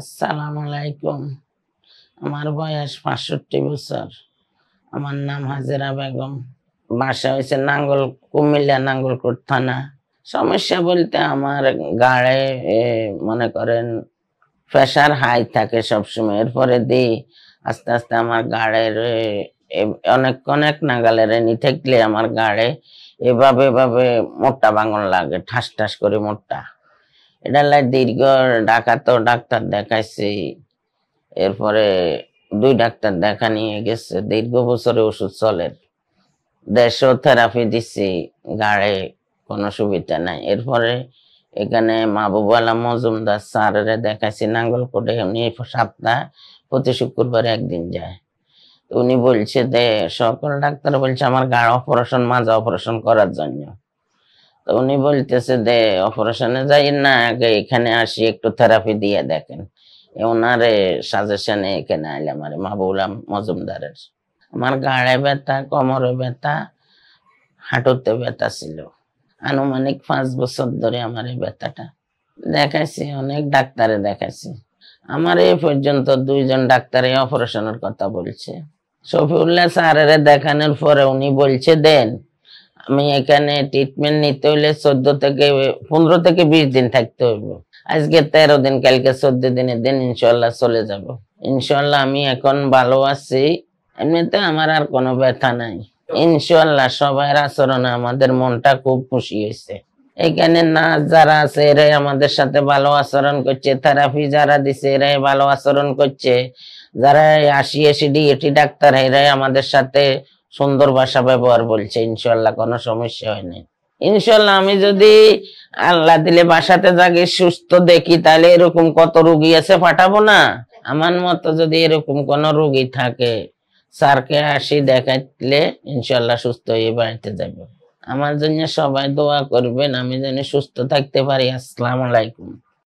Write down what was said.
আসসালাম আলাইকুম আমার বয়স পাঁচষট্টি বছর আমার নাম হাজেরা বেগম বাসা হয়েছে নাঙ্গল কুমিল্লা নাঙ্গলকোট থানা সমস্যা বলতে আমার গাড়ে মনে করেন প্রেশার হাই থাকে সবসময় এরপরে দিই আস্তে আস্তে আমার গাড়ের অনেক অনেক নাগালের এনি থাকলে আমার গাড়ে এভাবে এভাবে মোটা বাঙন লাগে ঠাস ঠাস করে মোটা এটা দীর্ঘ ঢাকা তো ডাক্তার দেখাইছি এরপরে দুই ডাক্তার দেখা নিয়ে গেছে দীর্ঘ বছরে ওষুধ চলে দেশ থেরাপি দিছি গাড়ে কোনো সুবিধা নাই এরপরে এখানে মাহবুব আলম মজুমদার স্যারের দেখাইছি কোটে উনি সপ্তাহ প্রতি শুক্রবার একদিন যায় উনি বলছে যে সকল ডাক্তার বলছে আমার গাড় অপারেশন মাঝে অপারেশন করার জন্য তো উনি বলতেছে যে অপারেশনে যাই না আগে এখানে আসি একটু থেরাপি দিয়ে দেখেন ওনারে সাজেশনে এখানে আইলাম আর মাহবুলাম মজুমদারের আমার গাড়ে ব্যথা কোমরে ব্যথা হাঁটুতে ব্যথা ছিল আনুমানিক পাঁচ বছর ধরে আমার এই ব্যথাটা দেখাইছি অনেক ডাক্তারে দেখাইছি আমার এই পর্যন্ত দুইজন ডাক্তার এই অপারেশনের কথা বলছে শফিউল্লাহ স্যারের দেখানোর পরে উনি বলছে দেন আমি এখানে ট্রিটমেন্ট নিতে হলে চোদ্দ থেকে পনেরো থেকে বিশ দিন থাকতে হইব আজকে তেরো দিন কালকে চোদ্দ দিনের দিন ইনশাল্লাহ চলে যাব ইনশাল্লাহ আমি এখন ভালো আছি এমনিতে আমার আর কোনো ব্যথা নাই ইনশাল্লাহ সবার আচরণে আমাদের মনটা খুব খুশি হয়েছে এখানে না যারা আছে এরাই আমাদের সাথে ভালো আচরণ করছে থেরাপি যারা দিছে এরাই ভালো আচরণ করছে যারা আশি এসি এটি ডাক্তার এরাই আমাদের সাথে সুন্দর ভাষা ব্যবহার বলছে ইনশাল্লাহ কোনো সমস্যা হয়নি ইনশাল্লাহ আমি যদি আল্লাহ দিলে বাসাতে যাকে সুস্থ দেখি তাহলে এরকম কত রুগী আছে পাঠাবো না আমার মতো যদি এরকম কোন রুগী থাকে স্যারকে হাসি দেখাইলে ইনশাল্লাহ সুস্থ হয়ে বাড়িতে যাব আমার জন্য সবাই দোয়া করবেন আমি যেন সুস্থ থাকতে পারি আসসালাম আলাইকুম